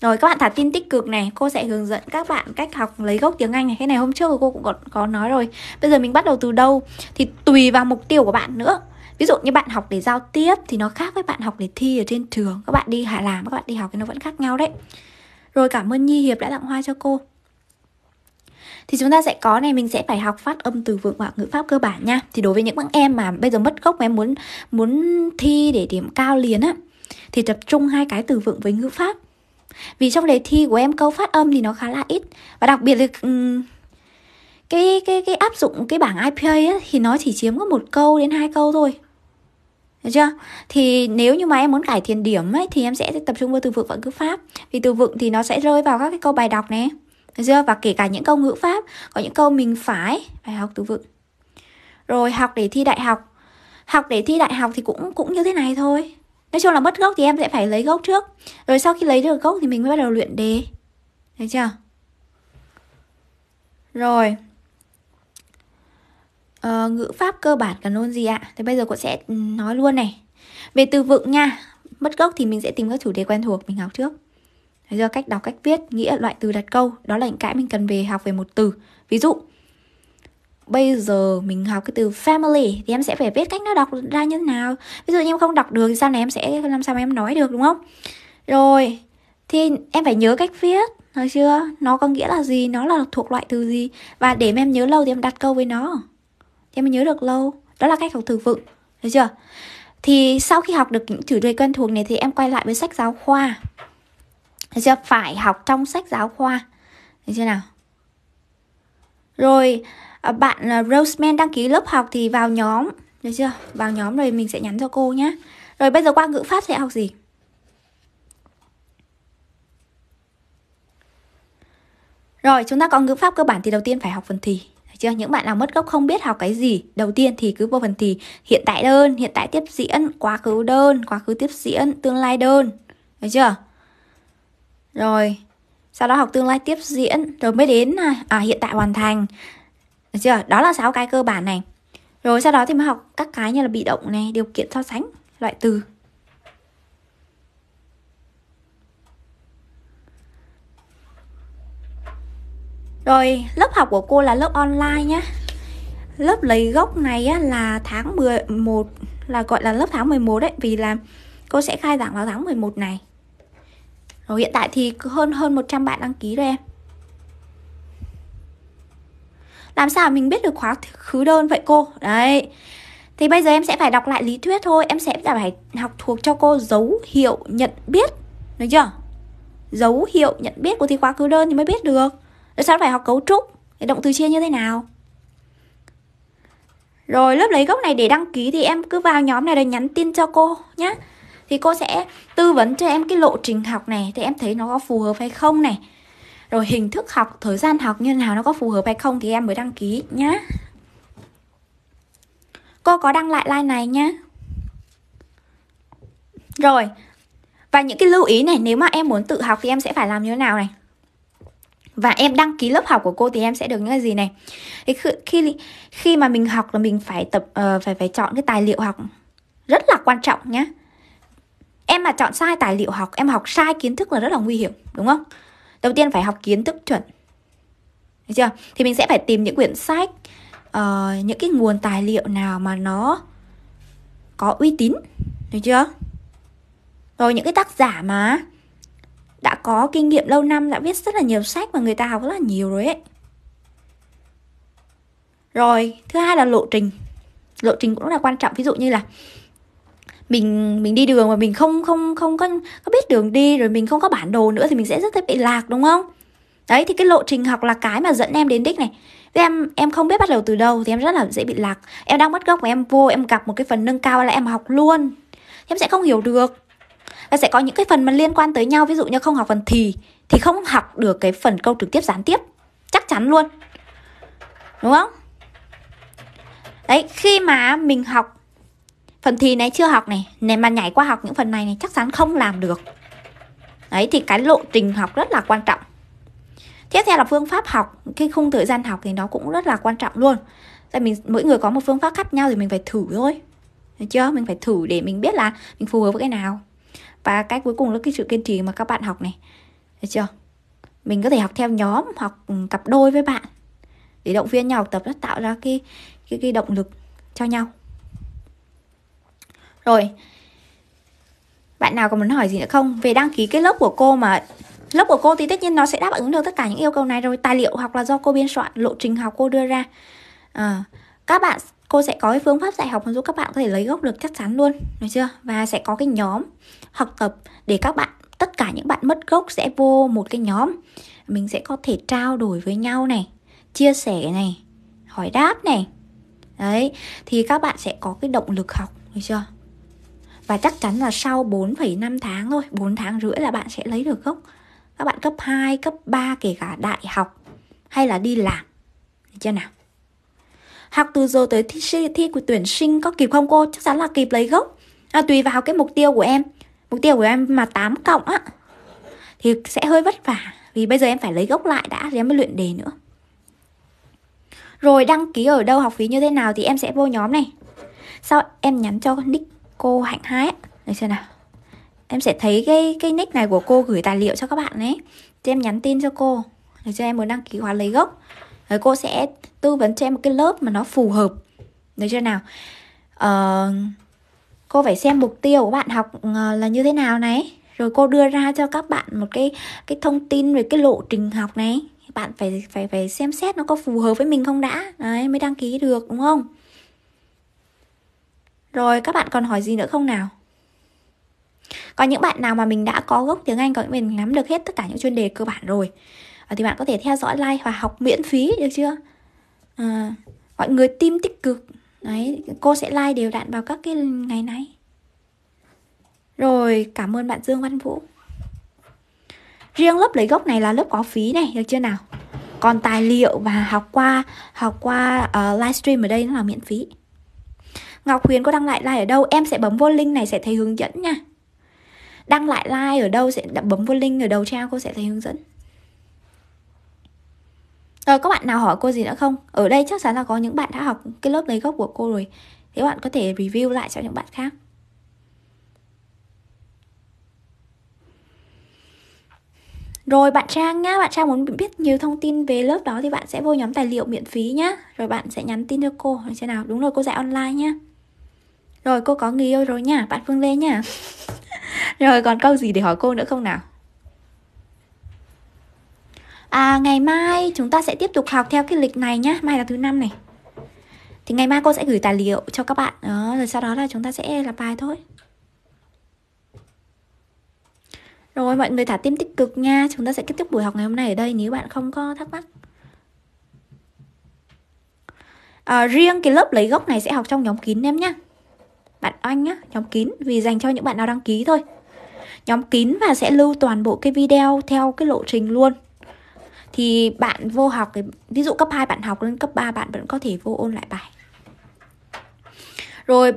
rồi các bạn thả tin tích cực này cô sẽ hướng dẫn các bạn cách học lấy gốc tiếng anh này cái này hôm trước cô cũng có, có nói rồi bây giờ mình bắt đầu từ đâu thì tùy vào mục tiêu của bạn nữa ví dụ như bạn học để giao tiếp thì nó khác với bạn học để thi ở trên trường các bạn đi hạ làm các bạn đi học thì nó vẫn khác nhau đấy rồi cảm ơn nhi hiệp đã tặng hoa cho cô thì chúng ta sẽ có này mình sẽ phải học phát âm từ vựng và ngữ pháp cơ bản nha thì đối với những bạn em mà bây giờ mất gốc em muốn muốn thi để điểm cao liền á thì tập trung hai cái từ vựng với ngữ pháp vì trong đề thi của em câu phát âm thì nó khá là ít và đặc biệt là cái cái cái áp dụng cái bảng IPA ấy, thì nó chỉ chiếm có một câu đến hai câu thôi được chưa? Thì nếu như mà em muốn cải thiện điểm ấy, thì em sẽ tập trung vào từ vựng và ngữ pháp Vì từ vựng thì nó sẽ rơi vào các cái câu bài đọc này chưa? Và kể cả những câu ngữ pháp, có những câu mình phải phải học từ vựng. Rồi học để thi đại học. Học để thi đại học thì cũng cũng như thế này thôi. Nói chung là mất gốc thì em sẽ phải lấy gốc trước. Rồi sau khi lấy được gốc thì mình mới bắt đầu luyện đề. Được chưa? Rồi. Ờ, ngữ pháp cơ bản cần ôn gì ạ? Thì bây giờ cô sẽ ừ, nói luôn này. Về từ vựng nha. Mất gốc thì mình sẽ tìm các chủ đề quen thuộc mình học trước do cách đọc cách viết nghĩa loại từ đặt câu đó là những cái mình cần về học về một từ ví dụ bây giờ mình học cái từ family thì em sẽ phải biết cách nó đọc ra như thế nào ví dụ như em không đọc được thì sao này em sẽ làm sao mà em nói được đúng không rồi thì em phải nhớ cách viết rồi chưa nó có nghĩa là gì nó là thuộc loại từ gì và để mà em nhớ lâu thì em đặt câu với nó thì em mới nhớ được lâu đó là cách học từ vựng được chưa thì sau khi học được những chủ đề quen thuộc này thì em quay lại với sách giáo khoa Thấy chưa? Phải học trong sách giáo khoa. được chưa nào? Rồi à, bạn à, Roseman đăng ký lớp học thì vào nhóm, được chưa? Vào nhóm rồi mình sẽ nhắn cho cô nhé. Rồi bây giờ qua ngữ pháp sẽ học gì? Rồi chúng ta có ngữ pháp cơ bản thì đầu tiên phải học phần thì được chưa? Những bạn nào mất gốc không biết học cái gì Đầu tiên thì cứ vô phần thì Hiện tại đơn, hiện tại tiếp diễn Quá khứ đơn, quá khứ tiếp diễn Tương lai đơn Được chưa? rồi sau đó học tương lai tiếp diễn rồi mới đến à, à hiện tại hoàn thành được chưa đó là sáu cái cơ bản này rồi sau đó thì mới học các cái như là bị động này điều kiện so sánh loại từ Rồi lớp học của cô là lớp online nhé Lớp lấy gốc này á, là tháng 11 Là gọi là lớp tháng 11 đấy Vì là cô sẽ khai giảng vào tháng 11 này và hiện tại thì hơn hơn 100 bạn đăng ký rồi em làm sao mình biết được khóa khứ đơn vậy cô đấy thì bây giờ em sẽ phải đọc lại lý thuyết thôi em sẽ phải học thuộc cho cô dấu hiệu nhận biết được chưa dấu hiệu nhận biết của thì khóa khứ đơn thì mới biết được rồi sao phải học cấu trúc cái động từ chia như thế nào rồi lớp lấy gốc này để đăng ký thì em cứ vào nhóm này rồi nhắn tin cho cô nhé thì cô sẽ tư vấn cho em cái lộ trình học này thì em thấy nó có phù hợp hay không này rồi hình thức học thời gian học như nào nó có phù hợp hay không thì em mới đăng ký nhá cô có đăng lại like này nhá rồi và những cái lưu ý này nếu mà em muốn tự học thì em sẽ phải làm như thế nào này và em đăng ký lớp học của cô thì em sẽ được những cái gì này thì khi khi mà mình học là mình phải tập uh, phải phải chọn cái tài liệu học rất là quan trọng nhá em mà chọn sai tài liệu học em học sai kiến thức là rất là nguy hiểm đúng không đầu tiên phải học kiến thức chuẩn Đấy chưa thì mình sẽ phải tìm những quyển sách uh, những cái nguồn tài liệu nào mà nó có uy tín được chưa rồi những cái tác giả mà đã có kinh nghiệm lâu năm đã viết rất là nhiều sách mà người ta học rất là nhiều rồi ấy rồi thứ hai là lộ trình lộ trình cũng là quan trọng ví dụ như là mình mình đi đường mà mình không không không có có biết đường đi rồi mình không có bản đồ nữa thì mình sẽ rất dễ bị lạc đúng không đấy thì cái lộ trình học là cái mà dẫn em đến đích này với em em không biết bắt đầu từ đâu thì em rất là dễ bị lạc em đang mất gốc mà em vô em gặp một cái phần nâng cao là em học luôn thì em sẽ không hiểu được và sẽ có những cái phần mà liên quan tới nhau ví dụ như không học phần thì thì không học được cái phần câu trực tiếp gián tiếp chắc chắn luôn đúng không đấy khi mà mình học phần thì này chưa học này nên mà nhảy qua học những phần này này chắc chắn không làm được đấy thì cái lộ trình học rất là quan trọng tiếp theo là phương pháp học cái khung thời gian học thì nó cũng rất là quan trọng luôn tại mình mỗi người có một phương pháp khác nhau thì mình phải thử thôi được chưa mình phải thử để mình biết là mình phù hợp với cái nào và cái cuối cùng là cái sự kiên trì mà các bạn học này được chưa mình có thể học theo nhóm học cặp đôi với bạn để động viên nhau học tập nó tạo ra cái cái, cái động lực cho nhau rồi Bạn nào có muốn hỏi gì nữa không Về đăng ký cái lớp của cô mà Lớp của cô thì tất nhiên nó sẽ đáp ứng được tất cả những yêu cầu này rồi Tài liệu học là do cô biên soạn Lộ trình học cô đưa ra à, Các bạn cô sẽ có cái phương pháp dạy học giúp các bạn có thể lấy gốc được chắc chắn luôn được chưa và sẽ có cái nhóm học tập để các bạn tất cả những bạn mất gốc sẽ vô một cái nhóm mình sẽ có thể trao đổi với nhau này chia sẻ này hỏi đáp này đấy thì các bạn sẽ có cái động lực học được chưa và chắc chắn là sau 4,5 tháng thôi 4 tháng rưỡi là bạn sẽ lấy được gốc các bạn cấp 2, cấp 3 kể cả đại học hay là đi làm được chưa nào học từ giờ tới thi, thi, thi của tuyển sinh có kịp không cô chắc chắn là kịp lấy gốc à, tùy vào cái mục tiêu của em mục tiêu của em mà 8 cộng á thì sẽ hơi vất vả vì bây giờ em phải lấy gốc lại đã thì em mới luyện đề nữa rồi đăng ký ở đâu học phí như thế nào thì em sẽ vô nhóm này sau em nhắn cho nick cô Hạnh Hai Được chưa nào Em sẽ thấy cái cái nick này của cô gửi tài liệu cho các bạn ấy Thì em nhắn tin cho cô để cho em muốn đăng ký khóa lấy gốc Rồi cô sẽ tư vấn cho em một cái lớp mà nó phù hợp Được chưa nào ờ, Cô phải xem mục tiêu của bạn học ờ, là như thế nào này rồi cô đưa ra cho các bạn một cái cái thông tin về cái lộ trình học này bạn phải phải phải xem xét nó có phù hợp với mình không đã đấy mới đăng ký được đúng không rồi các bạn còn hỏi gì nữa không nào? Có những bạn nào mà mình đã có gốc tiếng Anh có mình nắm được hết tất cả những chuyên đề cơ bản rồi ờ, Thì bạn có thể theo dõi like và học miễn phí được chưa? À, mọi người tim tích cực Đấy, cô sẽ like đều đặn vào các cái ngày này Rồi, cảm ơn bạn Dương Văn Vũ Riêng lớp lấy gốc này là lớp có phí này, được chưa nào? Còn tài liệu và học qua học qua uh, livestream ở đây nó là miễn phí Ngọc Huyền có đăng lại like ở đâu Em sẽ bấm vô link này sẽ thấy hướng dẫn nha Đăng lại like ở đâu sẽ bấm vô link ở đầu trang cô sẽ thấy hướng dẫn Rồi ờ, các bạn nào hỏi cô gì nữa không Ở đây chắc chắn là có những bạn đã học cái lớp lấy gốc của cô rồi Thì bạn có thể review lại cho những bạn khác Rồi bạn Trang nhá, bạn Trang muốn biết nhiều thông tin về lớp đó thì bạn sẽ vô nhóm tài liệu miễn phí nhá Rồi bạn sẽ nhắn tin cho cô, như thế nào? Đúng rồi, cô dạy online nhá rồi cô có người yêu rồi nha, bạn Phương Lê nha Rồi còn câu gì để hỏi cô nữa không nào? À, ngày mai chúng ta sẽ tiếp tục học theo cái lịch này nhá Mai là thứ năm này Thì ngày mai cô sẽ gửi tài liệu cho các bạn đó, Rồi sau đó là chúng ta sẽ làm bài thôi Rồi mọi người thả tim tích cực nha Chúng ta sẽ kết thúc buổi học ngày hôm nay ở đây Nếu bạn không có thắc mắc à, Riêng cái lớp lấy gốc này sẽ học trong nhóm kín em nhé bạn oanh á nhóm kín vì dành cho những bạn nào đăng ký thôi nhóm kín và sẽ lưu toàn bộ cái video theo cái lộ trình luôn thì bạn vô học thì ví dụ cấp 2 bạn học lên cấp 3 bạn vẫn có thể vô ôn lại bài rồi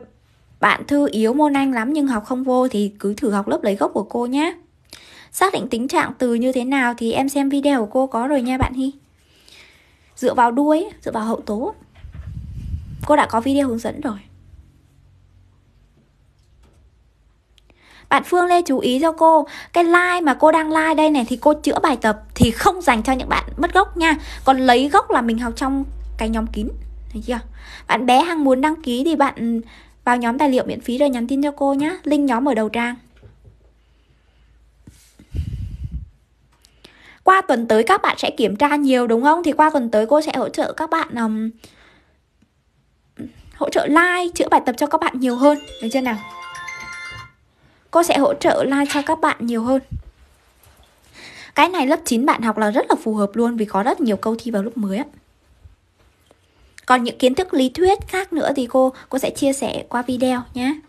bạn thư yếu môn anh lắm nhưng học không vô thì cứ thử học lớp lấy gốc của cô nhé xác định tính trạng từ như thế nào thì em xem video của cô có rồi nha bạn Hi dựa vào đuôi dựa vào hậu tố cô đã có video hướng dẫn rồi Bạn Phương Lê chú ý cho cô Cái like mà cô đang like đây này Thì cô chữa bài tập thì không dành cho những bạn mất gốc nha Còn lấy gốc là mình học trong cái nhóm kín Thấy chưa Bạn bé Hằng muốn đăng ký thì bạn vào nhóm tài liệu miễn phí rồi nhắn tin cho cô nhé Link nhóm ở đầu trang Qua tuần tới các bạn sẽ kiểm tra nhiều đúng không? Thì qua tuần tới cô sẽ hỗ trợ các bạn um, hỗ trợ like, chữa bài tập cho các bạn nhiều hơn. Được chưa nào? cô sẽ hỗ trợ like cho các bạn nhiều hơn cái này lớp 9 bạn học là rất là phù hợp luôn vì có rất nhiều câu thi vào lớp mới á còn những kiến thức lý thuyết khác nữa thì cô cô sẽ chia sẻ qua video nhé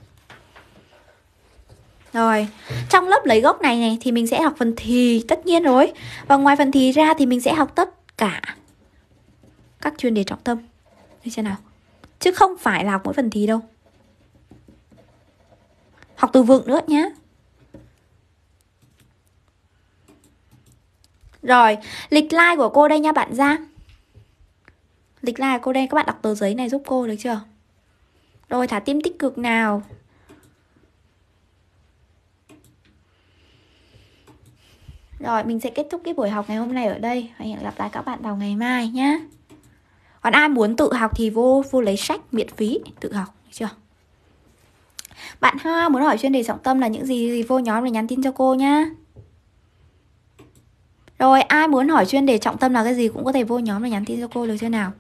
rồi, trong lớp lấy gốc này này thì mình sẽ học phần thì tất nhiên rồi. Và ngoài phần thì ra thì mình sẽ học tất cả các chuyên đề trọng tâm. Như thế nào? Chứ không phải là học mỗi phần thì đâu học từ vựng nữa nhé rồi lịch like của cô đây nha bạn Giang lịch like cô đây các bạn đọc tờ giấy này giúp cô được chưa rồi thả tim tích cực nào Rồi mình sẽ kết thúc cái buổi học ngày hôm nay ở đây Và hẹn gặp lại các bạn vào ngày mai nhé Còn ai muốn tự học thì vô vô lấy sách miễn phí tự học được chưa? Bạn hoa muốn hỏi chuyên đề trọng tâm là những gì gì vô nhóm để nhắn tin cho cô nhá. Rồi ai muốn hỏi chuyên đề trọng tâm là cái gì cũng có thể vô nhóm để nhắn tin cho cô được chưa nào?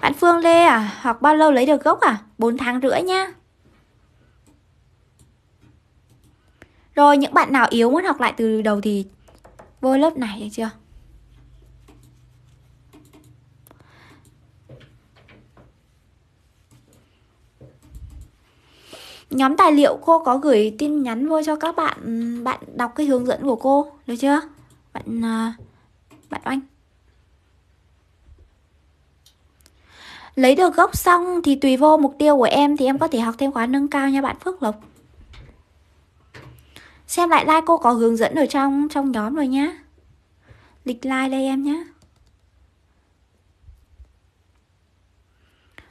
Bạn Phương Lê à, học bao lâu lấy được gốc à? 4 tháng rưỡi nhá. Rồi những bạn nào yếu muốn học lại từ đầu thì vô lớp này được chưa? nhóm tài liệu cô có gửi tin nhắn vô cho các bạn bạn đọc cái hướng dẫn của cô được chưa bạn ờ, bạn oanh lấy được gốc xong thì tùy vô mục tiêu của em thì em có thể học thêm khóa nâng cao nha bạn phước lộc xem lại like cô có hướng dẫn ở trong trong nhóm rồi nhá lịch like đây em nhá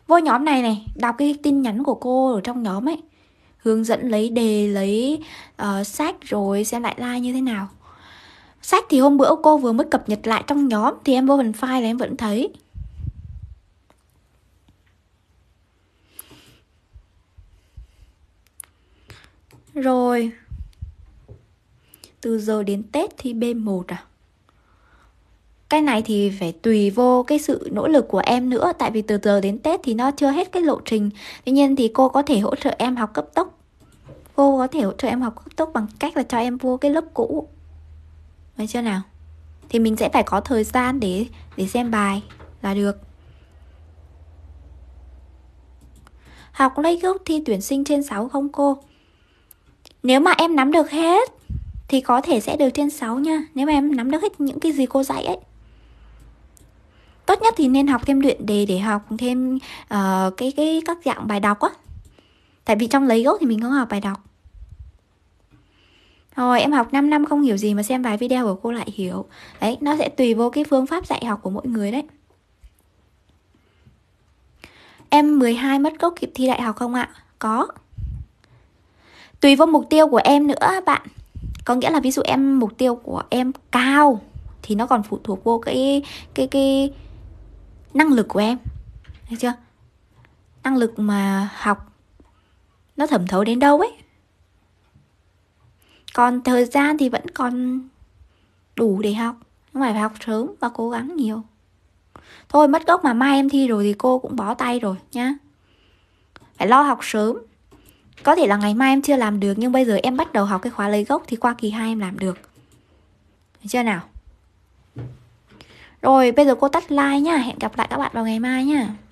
vô nhóm này này đọc cái tin nhắn của cô ở trong nhóm ấy hướng dẫn lấy đề lấy uh, sách rồi xem lại like như thế nào sách thì hôm bữa cô vừa mới cập nhật lại trong nhóm thì em vô phần file là em vẫn thấy rồi từ giờ đến tết thì b 1 à cái này thì phải tùy vô cái sự nỗ lực của em nữa tại vì từ giờ đến tết thì nó chưa hết cái lộ trình tuy nhiên thì cô có thể hỗ trợ em học cấp tốc cô có thể hỗ trợ em học cấp tốc bằng cách là cho em vô cái lớp cũ Đấy chưa nào thì mình sẽ phải có thời gian để để xem bài là được học lấy gốc thi tuyển sinh trên 6 không cô nếu mà em nắm được hết thì có thể sẽ được trên 6 nha nếu mà em nắm được hết những cái gì cô dạy ấy tốt nhất thì nên học thêm luyện đề để học thêm uh, cái cái các dạng bài đọc á tại vì trong lấy gốc thì mình không học bài đọc rồi em học 5 năm không hiểu gì mà xem vài video của cô lại hiểu đấy nó sẽ tùy vô cái phương pháp dạy học của mỗi người đấy em 12 mất gốc kịp thi đại học không ạ có tùy vô mục tiêu của em nữa bạn có nghĩa là ví dụ em mục tiêu của em cao thì nó còn phụ thuộc vô cái cái cái năng lực của em thấy chưa năng lực mà học nó thẩm thấu đến đâu ấy còn thời gian thì vẫn còn đủ để học nhưng mà phải học sớm và cố gắng nhiều thôi mất gốc mà mai em thi rồi thì cô cũng bó tay rồi nhá phải lo học sớm có thể là ngày mai em chưa làm được nhưng bây giờ em bắt đầu học cái khóa lấy gốc thì qua kỳ 2 em làm được được chưa nào rồi bây giờ cô tắt like nha Hẹn gặp lại các bạn vào ngày mai nha